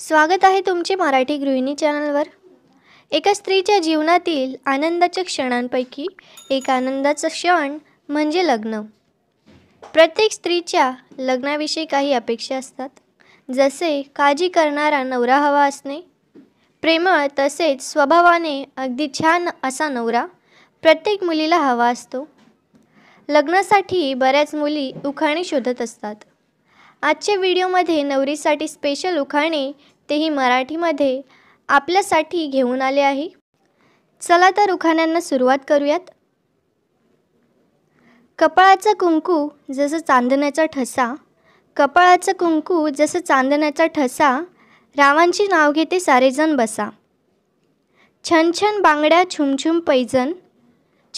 स्वागत आहे तुमचे मराठी गृहिणी चॅनलवर एका स्त्रीच्या जीवनातील आनंदाच्या क्षणांपैकी एक आनंदाचं क्षण म्हणजे लग्न प्रत्येक स्त्रीच्या लग्नाविषयी काही अपेक्षा असतात जसे काळजी करणारा नवरा हवा असणे प्रेमळ तसेच स्वभावाने अगदी छान असा नवरा प्रत्येक मुलीला हवा असतो लग्नासाठी बऱ्याच मुली उखाणी शोधत असतात आजच्या व्हिडिओमध्ये नवरीसाठी स्पेशल उखाणे तेही मराठीमध्ये आपल्यासाठी घेऊन आले आहे चला तर उखाण्यांना सुरुवात करूयात कपाळाचं कुंकू जसं चांदण्याचा ठसा कपाळाचं कुंकू जसं चांदण्याचा ठसा रावांची नाव घेते सारेजण बसा छन छन बांगड्या छुमछुम पैजन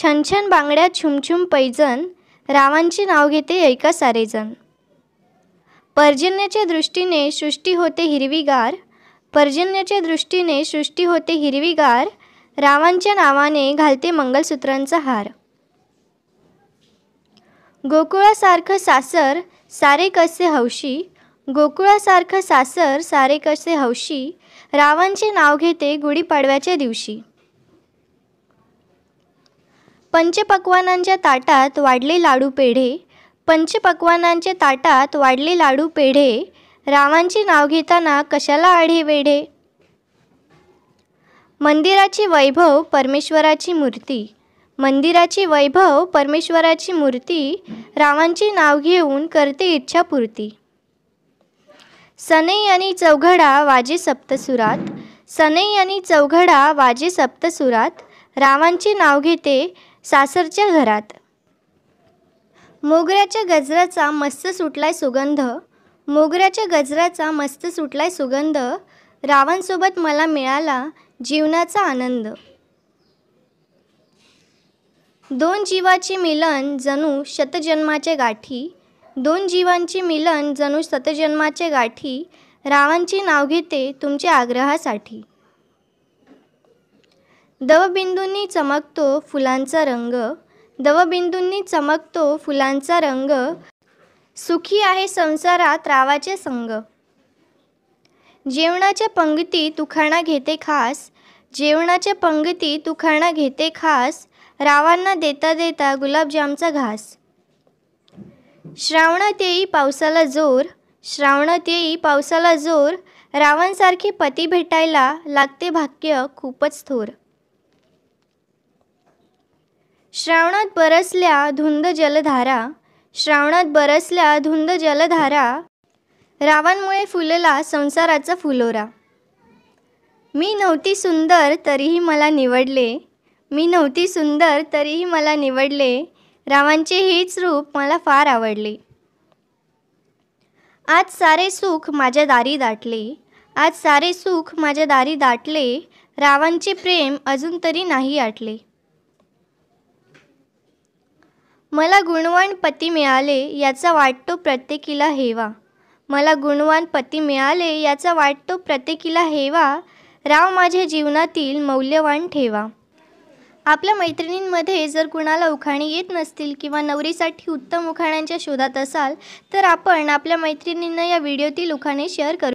छन छन बांगड्या छुमछुम पैजन रावांची नाव घेते ऐका सारेजण पर्जन्याच्या दृष्टीने सृष्टी होते हिरवीगार पर्जन्याच्या दृष्टीने सृष्टी होते हिरवीगार रावांच्या नावाने घालते मंगलसूत्रांचा हार गोकुळासारखं सासर सारे कसे हौशी गोकुळासारखं सासर सारे कसे हौशी रावांचे नाव घेते गुढीपाडव्याच्या दिवशी पंचपक्वानांच्या ताटात वाढले लाडू पेढे पंचपक्वानांचे ताटात वाढले लाडू पेढे रावांची नाव घेताना कशाला आढे वेढे मंदिराची वैभव परमेश्वराची मूर्ती मंदिराची वैभव परमेश्वराची मूर्ती रावांची नाव घेऊन करते इच्छापूर्ती सनई आणि चौघडा वाजे सप्तसुरात सनई आणि चौघडा वाजे सप्तसुरात रावांचे नाव घेते सासरच्या घरात मोगऱ्याच्या गजराचा मस्त सुटलाय सुगंध मोगऱ्याच्या गजराचा मस्त सुटलाय सुगंध रावांसोबत मला मिळाला जीवनाचा आनंद दोन जीवाचे मिलन जणू शतजन्माचे गाठी दोन जीवांचे मिलन जणू शतजन्माचे गाठी रावांची नाव घेते तुमच्या आग्रहासाठी दवबिंदूंनी चमकतो फुलांचा रंग दवबिंदूंनी चमकतो फुलांचा रंग सुखी आहे संसारात रावाचे संग जेवणाच्या पंगती तुखाणा घेते खास जेवणाच्या पंगती तुखाणा घेते खास रावांना देता देता गुलाबजामचा घास श्रावणात येई पावसाला जोर श्रावणात येई पावसाला जोर रावांसारखे पती भेटायला लागते भाग्य खूपच थोर श्रावणात बरसल्या धुंद जलधारा श्रावणात बरसल्या धुंद जलधारा रावांमुळे फुलला संसाराचा फुलोरा मी नव्हती सुंदर तरीही मला निवडले मी नव्हती सुंदर तरीही मला निवडले रावांचे हेच रूप मला फार आवडले आज सारे सुख माझ्या दारी दाटले आज सारे सुख माझ्या दारी दाटले रावांचे प्रेम अजून तरी नाही आटले मला गुणवान पती मिळाले याचा वाटतो प्रत्येकीला हेवा मला गुणवान पती मिळाले याचा वाटतो प्रत्येकीला हेवा राव माझ्या जीवनातील मौल्यवान ठेवा आपल्या मैत्रिणींमध्ये जर कुणाला उखाणी येत नसतील किंवा नवरीसाठी उत्तम उखाण्यांच्या शोधात असाल तर आपण आपल्या मैत्रिणींना या व्हिडिओतील उखाणे शेअर करू